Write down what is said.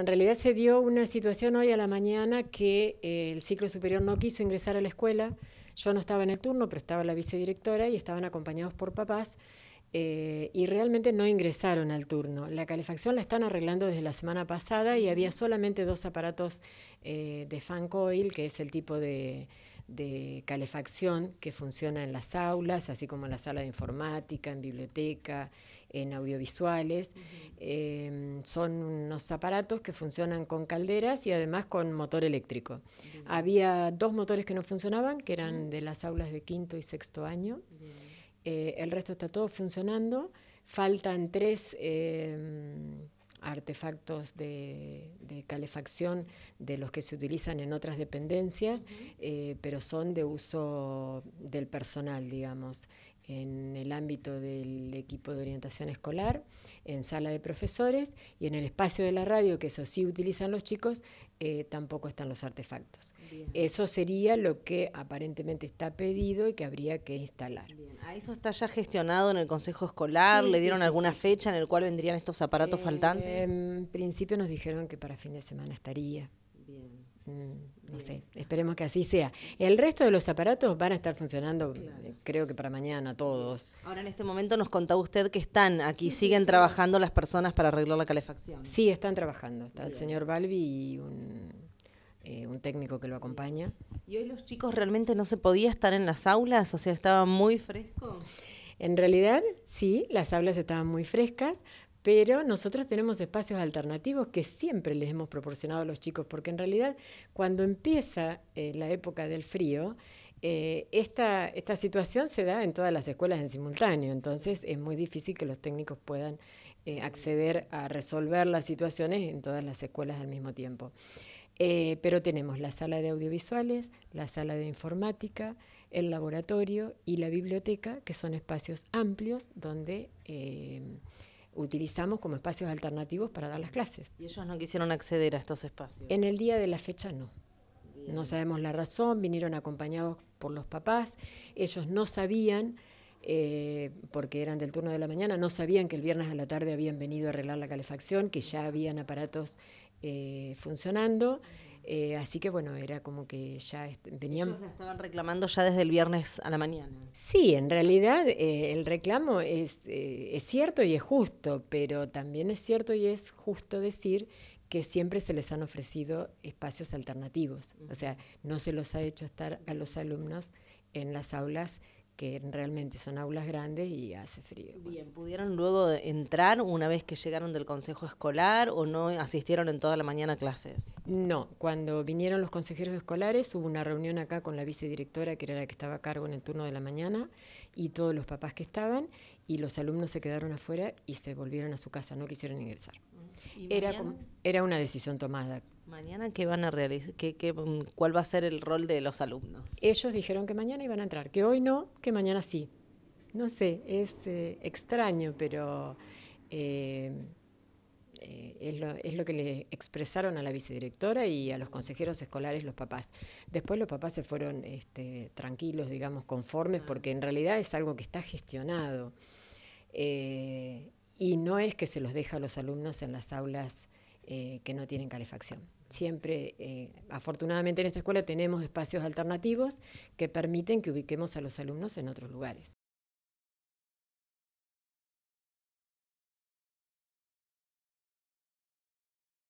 En realidad se dio una situación hoy a la mañana que eh, el ciclo superior no quiso ingresar a la escuela. Yo no estaba en el turno, pero estaba la vicedirectora y estaban acompañados por papás. Eh, y realmente no ingresaron al turno. La calefacción la están arreglando desde la semana pasada y había solamente dos aparatos eh, de fan coil, que es el tipo de, de calefacción que funciona en las aulas, así como en la sala de informática, en biblioteca, en audiovisuales. Em, son unos aparatos que funcionan con calderas y además con motor eléctrico. Había dos motores que no funcionaban, que eran de las aulas de quinto y sexto año. Eh, el resto está todo funcionando. Faltan tres em, artefactos de, calefacción de los que se utilizan en otras dependencias, eh, pero son de uso del personal, digamos en el ámbito del equipo de orientación escolar, en sala de profesores y en el espacio de la radio, que eso sí utilizan los chicos, eh, tampoco están los artefactos. Eso sería lo que aparentemente está pedido y que habría que instalar. ¿A ah, esto está ya gestionado en el Consejo Escolar? ¿Le dieron alguna fecha en el cual vendrían estos aparatos eh, faltantes? En principio nos dijeron que para fin de semana estaría. Bien. Mm, no sé, esperemos que así sea. El resto de los aparatos van a estar funcionando, eh, creo que para mañana todos. Ahora en este momento nos contaba usted que están aquí, siguen trabajando las personas para arreglar la calefacción. Sí, están trabajando. Está el señor Balbi y un, eh, un técnico que lo acompaña. ¿Y hoy los chicos realmente no se podía estar en las aulas? O sea, estaba muy fresco. En realidad, sí, las aulas estaban muy frescas, pero nosotros tenemos espacios alternativos que siempre les hemos proporcionado a los chicos, porque en realidad cuando empieza eh, la época del frío, eh, esta, situación se da en todas las escuelas en simultáneo, entonces es muy difícil que los técnicos puedan eh, acceder a resolver las situaciones en todas las escuelas al mismo tiempo. pero tenemos la sala de audiovisuales, la sala de informática, el laboratorio y la biblioteca, que son espacios amplios donde utilizamos como espacios alternativos para dar las clases. ¿Y ellos no quisieron acceder a estos espacios? En el día de la fecha no. No sabemos la razón, vinieron acompañados por los papás, ellos no sabían, eh, porque eran del turno de la mañana, no sabían que el viernes de la tarde habían venido a arreglar la calefacción, que ya habían aparatos eh, funcionando. Eh, así que bueno, era como que ya venían... Ellos estaban reclamando ya desde el viernes a la mañana. Sí, en realidad eh, el reclamo es, eh, es cierto y es justo, pero también es cierto y es justo decir que siempre se les han ofrecido espacios alternativos. O sea, no se los ha hecho estar a los alumnos en las aulas que realmente son aulas grandes y hace frío. Bien, ¿pudieron luego entrar una vez que llegaron del consejo escolar o no asistieron en toda la mañana a clases? No, cuando vinieron los consejeros escolares hubo una reunión acá con la vicedirectora, que era la que estaba a cargo en el turno de la mañana, y todos los papás que estaban, y los alumnos se quedaron afuera y se volvieron a su casa, no quisieron ingresar. Era, era una decisión tomada ¿Mañana qué van a realizar? ¿Qué, mm, cuál va a ser el rol de los alumnos? Ellos dijeron que mañana iban a entrar, que hoy no, que mañana sí. No sé, es eh, extraño, pero eh, eh, es, lo, que le expresaron a la vicedirectora y a los consejeros escolares los papás. Después los papás se fueron este, tranquilos, digamos, conformes, ah. porque en realidad es algo que está gestionado. y no es que se los deja a los alumnos en las aulas eh, que no tienen calefacción. Siempre, eh, afortunadamente en esta escuela tenemos espacios alternativos que permiten que ubiquemos a los alumnos en otros lugares.